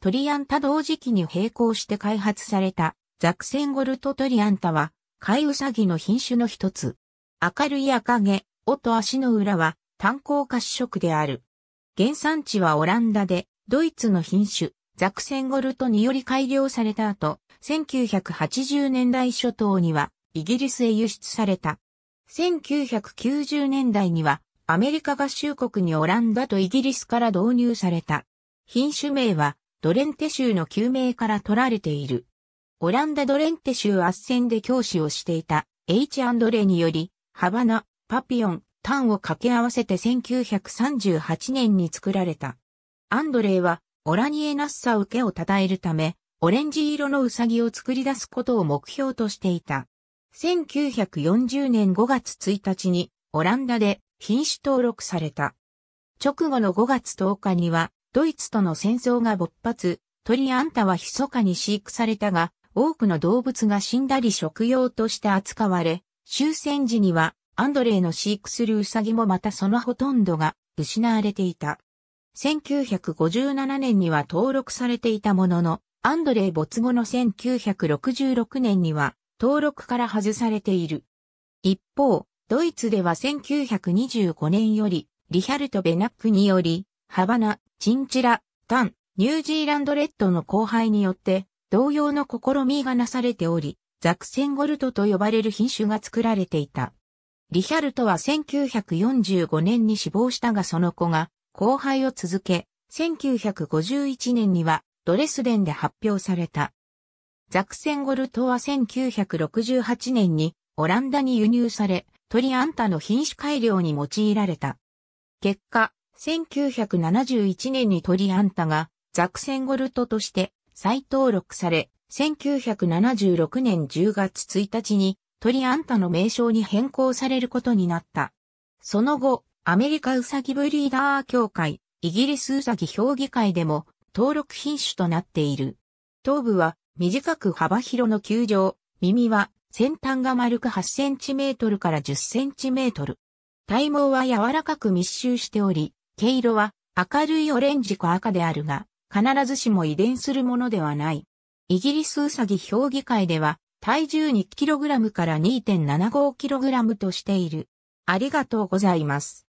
トリアンタ同時期に並行して開発されたザクセンゴルトトリアンタは、貝ウサギの品種の一つ。明るい赤毛、尾と足の裏は炭鉱褐色である。原産地はオランダで、ドイツの品種、ザクセンゴルトにより改良された後、1980年代初頭にはイギリスへ輸出された。1990年代にはアメリカ合衆国にオランダとイギリスから導入された。品種名はドレンテ州の旧名から取られている。オランダドレンテ州圧戦で教師をしていた H& レにより、ハバナ、パピオン、タンを掛け合わせて1938年に作られた。アンドレイは、オラニエナッサウケを称えるため、オレンジ色のウサギを作り出すことを目標としていた。1940年5月1日に、オランダで品種登録された。直後の5月10日には、ドイツとの戦争が勃発、鳥アンタは密かに飼育されたが、多くの動物が死んだり食用として扱われ、終戦時にはアンドレイの飼育するウサギもまたそのほとんどが失われていた。1957年には登録されていたものの、アンドレイ没後の1966年には登録から外されている。一方、ドイツでは1925年よりリヒャルト・ベナックによりハバナ、チンチラ、タン、ニュージーランドレッドの交配によって同様の試みがなされており、ザクセンゴルトと呼ばれる品種が作られていた。リヒャルトは1945年に死亡したがその子が交配を続け、1951年にはドレスデンで発表された。ザクセンゴルトは1968年にオランダに輸入され、トリアンタの品種改良に用いられた。結果、1971年にトリアンタがザクセンゴルトとして再登録され、1976年10月1日にトリアンタの名称に変更されることになった。その後、アメリカウサギブリーダー協会、イギリスウサギ評議会でも登録品種となっている。頭部は短く幅広の球状、耳は先端が丸く8センチメートルから10センチメートル。体毛は柔らかく密集しており、毛色は明るいオレンジか赤であるが、必ずしも遺伝するものではない。イギリスウサギ評議会では、体重 2kg から 2.75kg としている。ありがとうございます。